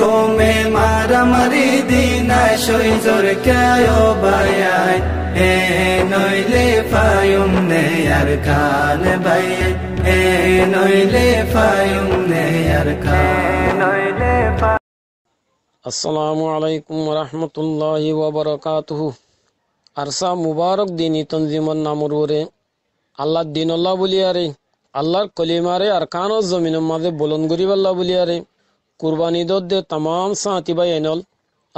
কমে মারামারি দিনায় সৈজর কেয় বায়ায় এ নইলে ফায়ুম নে আর খান এ নইলে ফায়ুম আসসালামু আলাইকুম রহমতুল্লাহ আরসা মুবারক দিনী তঞ্জিমর নামর ওরে আল্লাহ দিন আল্লাহ বলিয়ারে আল্লাহর কলিমারে আর কানজ জমিনের মাঝে বলন গরিব আল্লাহ বলিয়ারে কুরবানি দে তাম সাঁতিবাই আইনল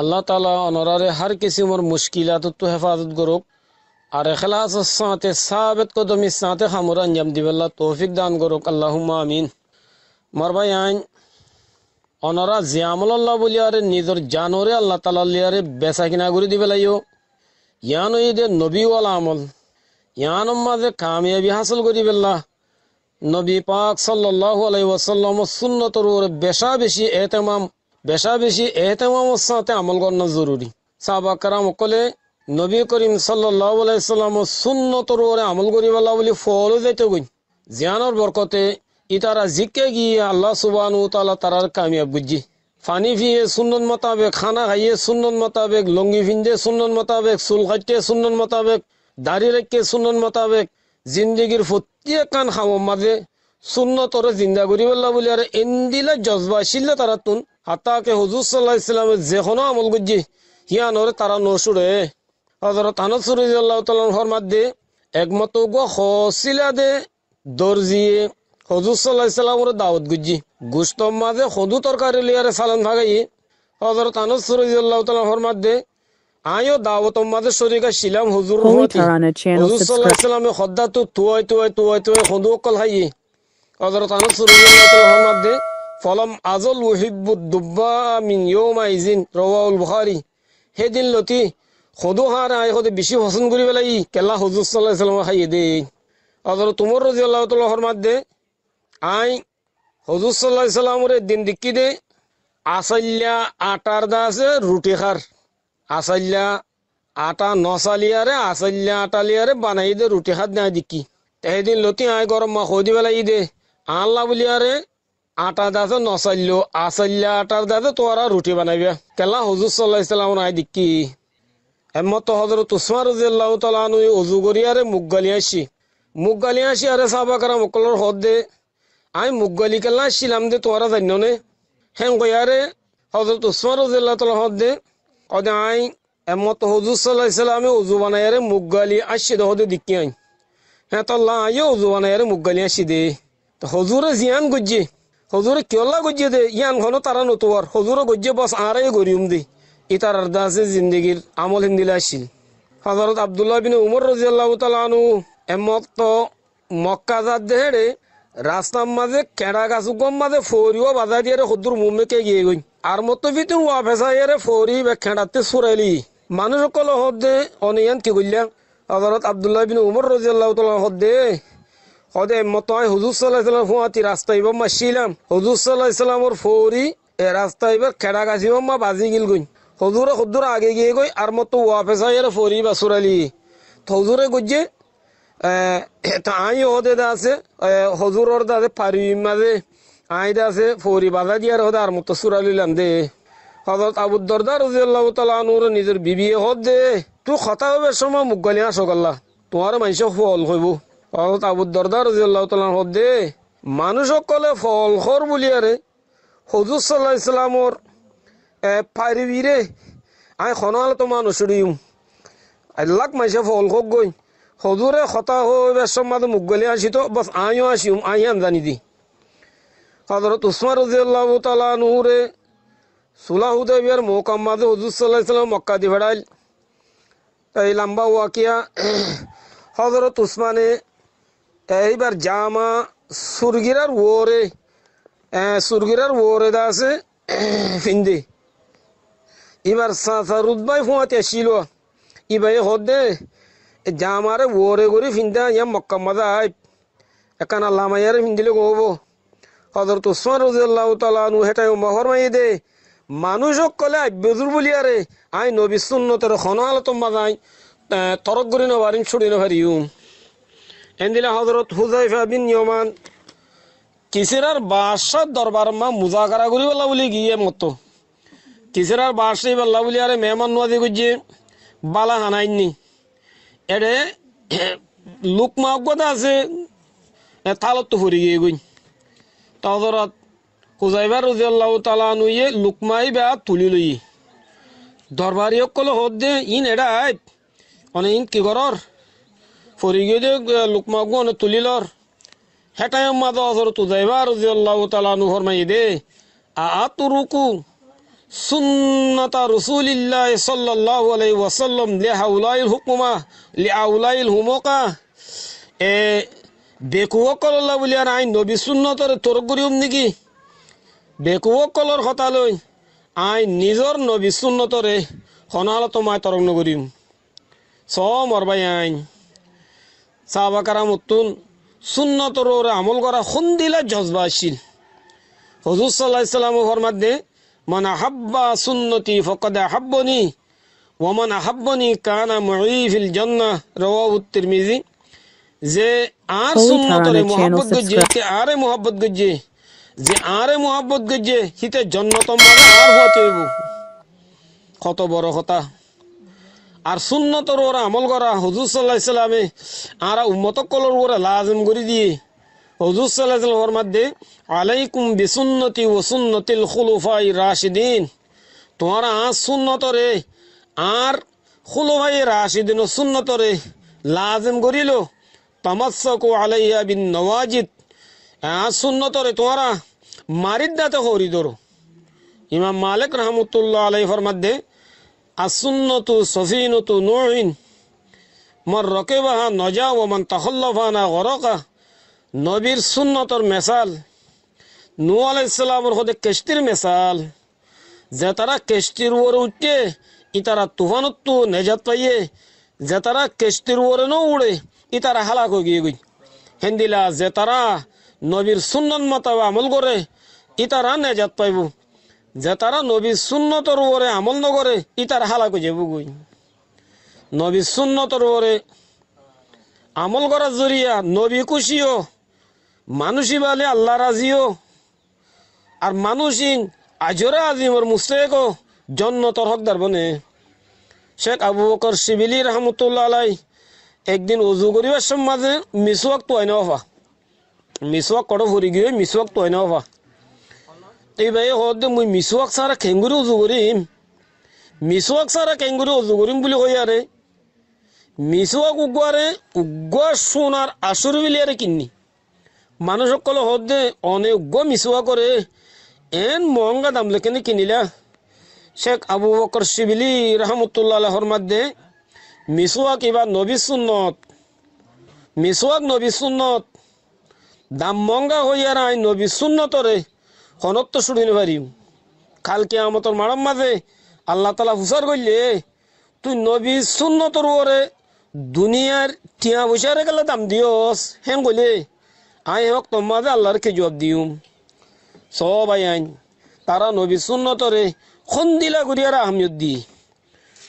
আল্লাহ তালা অনরারে হার কিসিমর তো হেফাজত করুক আর এখলাস সাঁতে সাবেত কদমি সাঁতে খামুর আঞ্জাম দিবেল্লা তৌফিক দান করুক আল্লাহ আমিন ভাই আইন অনরা জিয়ামল্লাহ বলি আরে নিজের জানোরে আল্লাহ তালা লিয়ারে বেচা কিনা করে দিবে লাইও ইয়ান ঈদের নবীওয়ালা আমল ইয়ান মাঝে কামিয়াবি হাসল করি বেল্লা নবী পাক সাল্লাহ আলাইসাল্লাম সুন্নতর উপরে বেশা বেশি এতেমাম বেশা বেশি এহতেমামর সাথে আমল করানো জরুরি সাহাবাকারাম সকলে নবী করিম সাল্লাহ আলাইসাল্লাম সুন্নতর উপরে আমল করিবাল্লা বলি ফল যেতে গই জিয়ানোর বরকতে ইতারা জিকে গিয়ে আল্লাহ সুবাহ তালা তারার কামিয়াব বুঝি ফানি ফিয়ে সুন্দর মোতাবেক খানা খাইয়ে সুন্দর মোতাবেক লঙ্গি ফিন্দে সুন্দর মোতাবেক চুল কাটিয়ে সুন্দর মোতাবেক দাড়ি রেখে সুন্দর মোতাবেক জিন্দগির ফুট ইয়ে কান খামম মাঝে সুন্নতরে জিন্দা করি বললা বলি আর এন্দিলা জজবা শিল্লা তারা তুন হাতাকে হুজুর সাল্লাহ ইসলামের যে কোনো আমল গুজি হিয়ানরে তারা নসুরে হজরত আনত সুরজ আল্লাহ হরমাত দে একমত গো হসিলা দে দর্জিয়ে হজুর সাল্লাহ ইসলামর দাওয়াত গুজি গুস্তম মাঝে হদু তরকারি লিয়ারে সালান ভাগাই হজরত আনত সুরজ আল্লাহ হরমাত দে আয়ো দাওয়াতম মাঝে শরীকা শিলাম হুজুর রহমতি হুজুর সাল্লাল্লাহু আলাইহি সাল্লামে খদ্দা তো তুয়াই তুয়াই তুয়াই তুয়াই কল হযরত আনাস রাদিয়াল্লাহু ফলম আজল উহিব্বু দুব্বা মিন ইয়াউমা ইজিন রাওয়াহুল বুখারী হে দিন লতি খদু হার আই খদে বেশি পছন্দ করি বেলাই কেলা হুজুর সাল্লাল্লাহু আলাইহি সাল্লামে খাইয়ে দে হযরত উমর রাদিয়াল্লাহু তাআলা আই হুজুর সাল্লাল্লাহু আলাইহি দিন দিকি দে আসাল্লা আটার দাসে রুটি খার আসাল্লা আটা নসালিয়ারে আসাল্লা আটালিয়ারে বানাই দে রুটি হাত না দিকি তেহেদিন লতি আয় গরম মা খোদি বেলা দে আনলা বুলিয়ারে আটা দাসে নসাল্য আসাল্লা আটার দাসে তোরা রুটি বানাইবে কেলা হজুর সাল্লাহ ইসলাম আয় দিকি হেমত হজরত উসমান রাজিয়াল্লাহ তালানু অজু গরিয়ারে মুখ আসি মুখ আসি আরে সাহবা কারা মকলর হদ দে আমি মুখ গালি কেলা শিলাম দে তোরা জান্য নে হ্যাঁ গয়ারে হজরত উসমান রাজিয়াল্লাহ তালা হদ দে আই এমত হজুর সাল্লাহ সাল্লামে উজু বানায়ারে মুগালি আসি দে হদে দিকি আইন হ্যাঁ তো লা আইয়ে উজু বানায়ারে মুগালি আসি দে তো হজুরে জিয়ান গজ্জে হজুরে কিয়লা গজ্জে দে ইয়ান ঘন তারা নতুয়ার হজুরে গজ্জে বস আরে গরিম দি ইতার আর্দাসে জিন্দিগির আমল হিন্দিলে আসিল হজরত আবদুল্লাহ বিন উমর রাজি আল্লাহ তালু এমত তো মক্কা যার দেহেড়ে রাস্তার মাঝে কেড়া গাছ গম মাঝে ফরিও বাজার দিয়ে হদুর মুমেকে গিয়ে গই আর মতবিতে ওয়া ভেসাইয়ারে ফৌরি ব্যাখ্যাটাতে সুরাইলি মানুষ সকল হদে অনিয়ান কি করলাম হজরত আবদুল্লাহ বিন উমর রাজিয়াল্লাহ তাআলা হদে হদে মতয় হুজুর সাল্লাল্লাহু আলাইহি হুয়াতি রাস্তা ইবাম মাসিলাম হুজুর সাল্লাল্লাহু আলাইহি সাল্লামর ফৌরি এ রাস্তা ইবার খেড়া গাছিব মা বাজি গিল গই হজুর হদুর আগে গিয়ে গই আর মতো ওয়া ভেসাইয়ারে ফৌরি বা সুরাইলি হজুরে গজ্জে আই হদে দা আছে হজুরর দা আছে ফারি মাঝে আইদা আছে ফৌরি বাধা দিয়ার হদা আর মতো সুরা দে হজরত আবুদ্দরদার রাজিয়াল্লাহ তালা আনুর নিজের বিবিয়ে হদ দে তো কথা হবে সময় মুখ গালিয়া সকল্লা তোমার মানুষ ফল হইব হজরত আবুদ্দরদার রাজিয়াল্লাহ তালা হদ দে মানুষ সকলে ফল খর বুলিয়ারে হজুর সাল্লাহ ইসলামর এ রে আই খনাল তোমার নসুরিম আল্লাহ মাইসে ফল খোক গই হজুরে খতা হয়ে বেশ মাদ মুখ গলে আসি তো বস আইও আসিম আই আন্দানি দি হজরত উসমান রাজিয়াল্লাহ তালা নুরে সুলাহুদেবিয়ার মৌকাম মাঝে হজুর সাল্লাহ ইসলাম মক্কা দি ভেড়াইল এই লম্বা ওয়াকিয়া হজরত উসমানে এইবার জামা সুরগিরার ওরে সুরগিরার ওরে দাসে ফিন্দি এবার সারুদ্বাই ফুঁয়াতে ছিল ইবাই হদে জামারে ওরে করে ফিন্দা ইয়া মক্কা মাদা আইব একান আল্লাহ মাইয়ারে ফিন্দিলে গোবো হজরত উসমান রাজিয়াল্লাহ তালানু হেটাই মহরমাই দে মানুষক কলে বেজুর বলিয়ারে আই নবী সুন্নতের হনাল তোমা যাই তরক করি নবারিম ছুড়ি নভারিউ এন্দিলা হজরত হুজাইফা বিন নিয়মান কিসিরার বাদশাহ দরবার মা মুজাকারা করি বলা বলি গিয়ে মতো কিসিরার বাদশাহ বলা বলি আরে মেহমান নোয়াজি গুজি বালা হানাইনি এডে লুকমা অজ্ঞতা আছে তালত তো হরি গিয়ে গুই তাজরাত হুজাইবা রুজিয়াল্লাহ তালা নুয়ে লুকমাই বা তুলি লই দরবারি সকল হদ দে ইন এডা আইব অনে ইন কি গরর ফরিগে দে লুকমা গুণ তুলিলর হেটায় মাদ হজরত হুজাইবা রুজিয়াল্লাহ তালা নু ফরমাই দে আ আতুরুকু সুন্নতা রসুলিল্লাহ সাল্লাল্লাহু আলাইহি ওয়াসাল্লাম লিহাউলাইল হুকুমা লিআউলাইল হুমকা এ বেকুও কললা বুলিয়া নাই নবী সুন্নতরে তোর করিম নেকি বেকুও কলর কথা লৈ নিজৰ নবী সুন্নতরে সনালত মাই তরং নগরিম চ মরবাই আইন চাবাকারা মতুন সুন্নতর আমল করা সন্দিলা জজবা আছিল হজুর সাল্লাহ ইসলাম ফরমাত দে মন আহাব্বা সুন্নতি ফকদে আহাব্বনি ওমন আহাব্বনি কানা মঈফিল জন্না রওয়া উত্তির মিজি যে আর সুন্নতরে মোহাম্মদ গজ্জে কে আরে মোহাম্মদ গজ্জে যে আরে মোহাম্মদ গজ্জে হিতে জন্নতম মানে আর হতে হইব কত বড় কথা আর সুন্নতর ওরা আমল করা হজুর সাল্লাহ ইসলামে আর কলর ওরা লাজম করে দিয়ে হজুর সাল্লাহ ওর মধ্যে আলাইকুম বিসুন্নতি ও সুন্নতিল খুলুফাই রাশিদিন তোমার আর সুন্নতরে আর খুলুফাই রাশিদিন ও সুন্নতরে লাজম করিল তামাসাকু আলাইয়া বিন নওয়াজিদ হ্যাঁ, সুন্নতরে তোমারা মারির দাতে হরি ধরো ইমাম মালিক রহমতুল্লাহ আলাইহর মধ্যে আসুন্নতু সফিনতু নহিন মর বাহা নজা ও মন তহল্লফানা গরকা নবীর সুন্নতর মেসাল নু আলাইসালামর হদে কেষ্টির মেসাল যে তারা কেষ্টির ওরে উঠে ই তারা তুফানত্তু নেজাত পাইয়ে যে তারা কেষ্টির ওরে ন উড়ে ইতারা হালাক হয়ে গিয়ে গই হেন্দিলা যে তারা নবীর সুন্নত মত আমল করে ইতারা নেজাত পাইব যে তারা নবীর সুন্নতর ওরে আমল নগরে ইতারা হালাক হয়ে যাব গই নবীর সুন্নতর ওরে আমল করার জরিয়া নবী খুশিও মানুষই বালে আল্লাহ রাজিও আর মানুষই আজরা আজিমর মুস্তেকও জন্নতর হকদার বনে শেখ আবু বকর শিবিলি রহমতুল্লাহ আলাই একদিন উজু করিবার মাঝে মিসওয়াক তো আইনা হফা মিসওয়াক কটো ভরি গিয়ে মিসওয়াক তো আইনা হফা এইভাবে হতে মুই মিসওয়াক সারা খেঙ্গুরি উজু করিম মিসওয়াক সারা খেঙ্গুরি উজু করিম বুলি কই আরে মিসওয়াক উগুয়ারে উগুয়া সোনার আসুর আরে কিনি মানুষ সকলে হতে অনেক উগ্র মিসওয়া করে এন মহঙ্গা দাম লেখেনি কিনিলা শেখ আবু বকর শিবিলি রহমতুল্লাহর মাধ্যমে মিসওয়াক এবার নবিসুন্নত নবী সুন্নত দাম মঙ্গা হইয়া নাই নবিসুন্নতরে হনত্ব শুরু পারি খালকে আমতর মারম মাঝে আল্লাহ তালা হুসার করলে তুই নবী সুন্নতর ওরে দুনিয়ার টিয়া পয়সারে গেলে দাম দিওস হেন কইলে আই হোক তোর মাঝে আল্লাহর কে জব দিউম সব আই আইন তারা নবী সুন্নতরে খন্দিলা করিয়ারা আহমিয়ত দি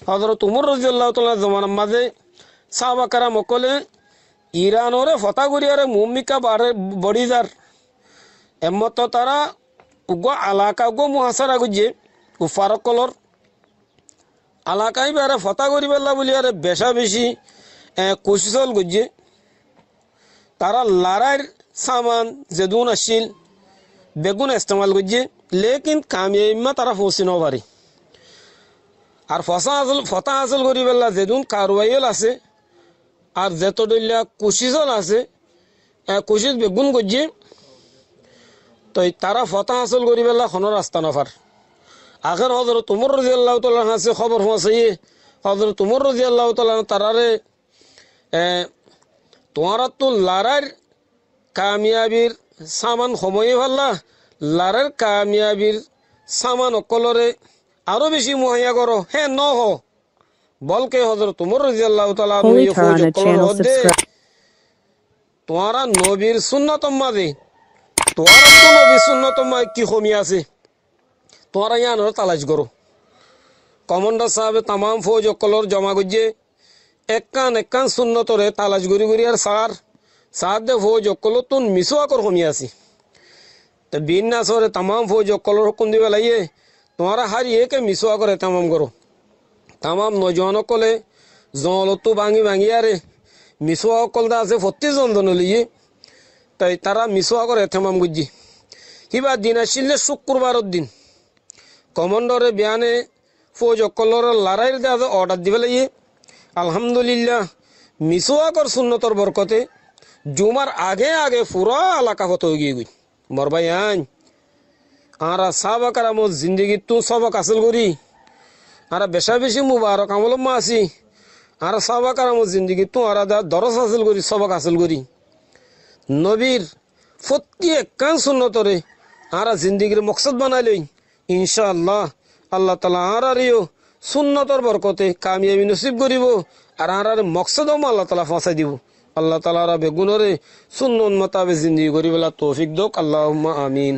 হজরত উমর রজিয়াল্লাহ তাল্লাহ জমানার মাঝে সাহবাকারা মকলে ইরানরে ফতাগুড়িয়ারে মুমিকা বাড়ে বড়ি যার এমত তারা উগ আলাকা উগ মহাসারা গুজে উফারকলর আলাকাই বেড়ে ফতাগুড়ি বেলা বলি আরে বেশা বেশি কুশল গুজে তারা লারাইর সামান জেদুন আসিল বেগুন ইস্তেমাল গুজে লেকিন কামিয়াইমা তারা পৌঁছে নাও আর ফসা আসল ফতা আসল করি পেলা যেদুন কারওয়াইল আছে আর যেতদলীয়া কুশিজল আছে কুশিত বেগুন গজিয়ে তো তারা ফতা আসল করি পেলা খনো রাস্তা নফার আখের হজরত তুমর রাজি আল্লাহ তাল্লাহ আছে খবর হওয়াছে হজরত তুমর রাজি আল্লাহ তাল্লাহ তারারে তোমারা তো লারার কামিয়াবির সামান সময়ে ভাল্লা লারার কামিয়াবির সামান অকলরে আরো বেশি মহিয়া করো হ্যাঁ ন হো বলকে হজর উমর রাদিয়াল্লাহু তাআলা ইয়ে তোমারা নবীর সুন্নতম মাঝে তোমারা তো নবীর সুন্নতম কি কমি আছে তোমারা ইয়ান তালাজ করো কমান্ডার সাহেব তাম ফৌজ অকলর জমা করছে একান একান সুন্নতরে তালাজ ঘুরি ঘুরি আর সার সার দে ফৌজ অকল তুন মিসোয়াকর কমি আছে তো বিন্যাসরে তাম ফৌজ অকলর হুকুম দিবে লাগিয়ে তোমরা হার একে মিশুয়া করে তামাম করো তামাম কলে জলতো ভাঙি ভাঙি আরে কল দা আছে প্রতিজন লিয়ে তাই তারা মিশুয়া করে তামাম গুজি কিবা দিন আসিলে শুক্রবার দিন কমন্ডরে বিয়ানে ফৌজ অকলর লড়াইয়ের দা অর্ডার দিবে লাগিয়ে আলহামদুলিল্লাহ কর শূন্যতর বরকতে জুমার আগে আগে পুরা এলাকা হতে গিয়ে গুই মরবাই আইন আরা আর আমার জিন্দগি তো সবক আসল করি আর বেশা বেশি মুবারক মা আছি আর আর আমার জিন্দগি তো আর দরস আসল করি সবক আসল করি নবীর প্রত্যেক কান সুন্নতরে আর জিন্দগির মকসদ বানাই লই ইনশাআল্লাহ আল্লাহ তালা আর আরিও সুন্নতর বরকতে কামিয়াবি নসিব করিব আর আর মকসদও আল্লাহ তালা ফাঁসাই দিব আল্লাহ তালা বেগুনরে সুন্নত মতাবে জিন্দগি করিবেলা তৌফিক দোক আল্লাহ আমিন